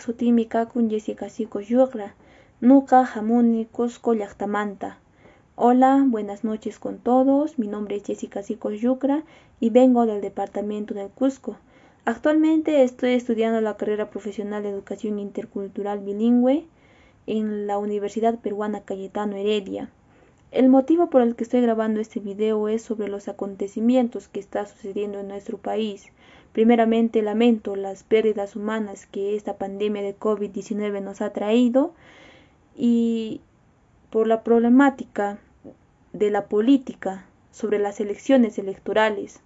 sutimi Cusco Hola, buenas noches con todos, mi nombre es Jessica Sicos Yucra y vengo del departamento del Cusco. Actualmente estoy estudiando la carrera profesional de educación intercultural bilingüe en la Universidad Peruana Cayetano Heredia. El motivo por el que estoy grabando este video es sobre los acontecimientos que está sucediendo en nuestro país. Primeramente lamento las pérdidas humanas que esta pandemia de COVID-19 nos ha traído y por la problemática de la política sobre las elecciones electorales.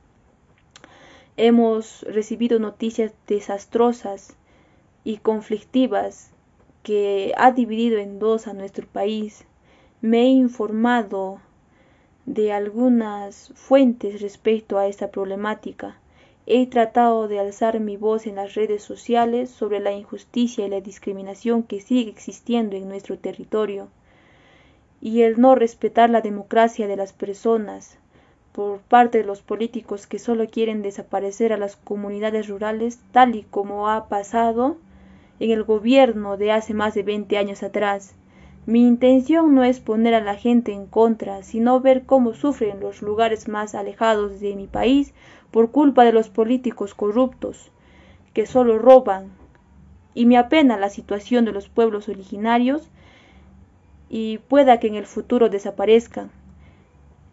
Hemos recibido noticias desastrosas y conflictivas que ha dividido en dos a nuestro país me he informado de algunas fuentes respecto a esta problemática. He tratado de alzar mi voz en las redes sociales sobre la injusticia y la discriminación que sigue existiendo en nuestro territorio y el no respetar la democracia de las personas por parte de los políticos que solo quieren desaparecer a las comunidades rurales tal y como ha pasado en el gobierno de hace más de 20 años atrás. Mi intención no es poner a la gente en contra, sino ver cómo sufren los lugares más alejados de mi país por culpa de los políticos corruptos, que solo roban. Y me apena la situación de los pueblos originarios y pueda que en el futuro desaparezcan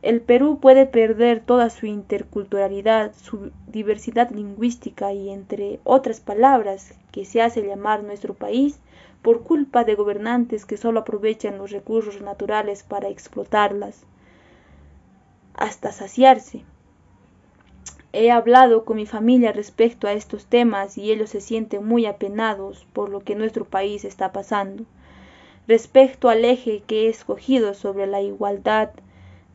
el Perú puede perder toda su interculturalidad, su diversidad lingüística y, entre otras palabras, que se hace llamar nuestro país, por culpa de gobernantes que solo aprovechan los recursos naturales para explotarlas hasta saciarse. He hablado con mi familia respecto a estos temas y ellos se sienten muy apenados por lo que nuestro país está pasando. Respecto al eje que he escogido sobre la igualdad,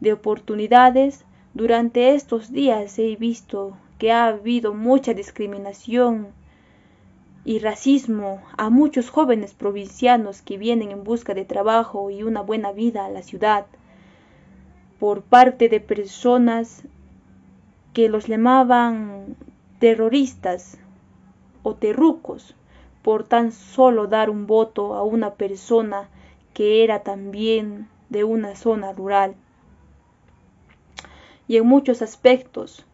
de oportunidades, durante estos días he visto que ha habido mucha discriminación y racismo a muchos jóvenes provincianos que vienen en busca de trabajo y una buena vida a la ciudad por parte de personas que los llamaban terroristas o terrucos por tan solo dar un voto a una persona que era también de una zona rural y en muchos aspectos,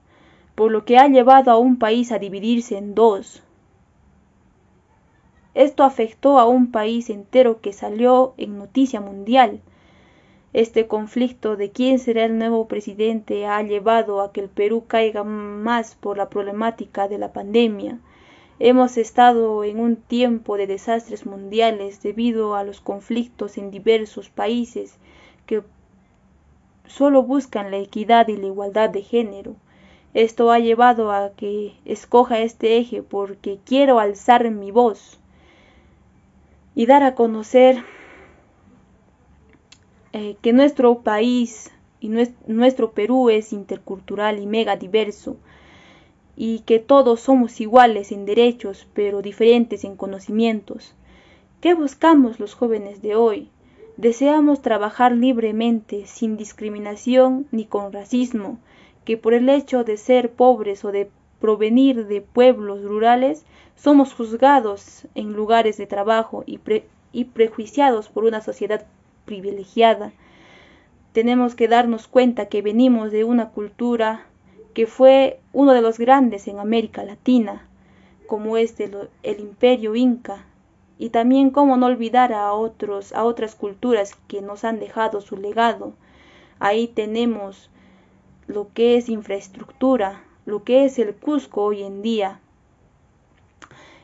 por lo que ha llevado a un país a dividirse en dos. Esto afectó a un país entero que salió en noticia mundial. Este conflicto de quién será el nuevo presidente ha llevado a que el Perú caiga más por la problemática de la pandemia. Hemos estado en un tiempo de desastres mundiales debido a los conflictos en diversos países que solo buscan la equidad y la igualdad de género. Esto ha llevado a que escoja este eje porque quiero alzar mi voz y dar a conocer eh, que nuestro país y nuestro, Perú es intercultural y mega diverso y que todos somos iguales en derechos pero diferentes en conocimientos. ¿Qué buscamos los jóvenes de hoy? Deseamos trabajar libremente, sin discriminación ni con racismo, que por el hecho de ser pobres o de provenir de pueblos rurales, somos juzgados en lugares de trabajo y, prejuiciados por una sociedad privilegiada. Tenemos que darnos cuenta que venimos de una cultura que fue uno de los grandes en América Latina, como es el imperio inca, y también cómo no olvidar a otros, a otras culturas que nos han dejado su legado. Ahí tenemos lo que es infraestructura, lo que es el Cusco hoy en día.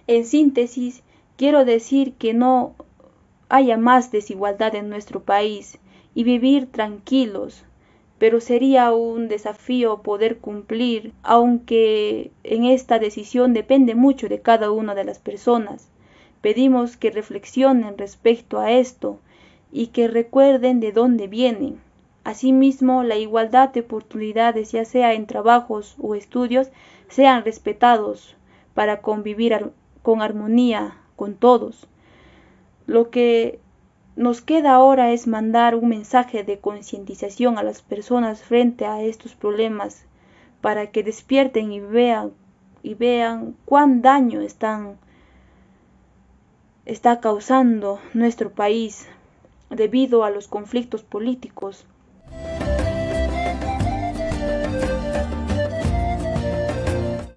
En síntesis, quiero decir que no haya más desigualdad en nuestro país y vivir tranquilos, pero sería un desafío poder cumplir, aunque en esta decisión depende mucho de cada una de las personas. Pedimos que reflexionen respecto a esto y que recuerden de dónde vienen. Asimismo, la igualdad de oportunidades, ya sea en trabajos o estudios, sean respetados para convivir con armonía con todos. Lo que nos queda ahora es mandar un mensaje de concientización a las personas frente a estos problemas para que despierten y vean y vean cuán daño están está causando nuestro país debido a los conflictos políticos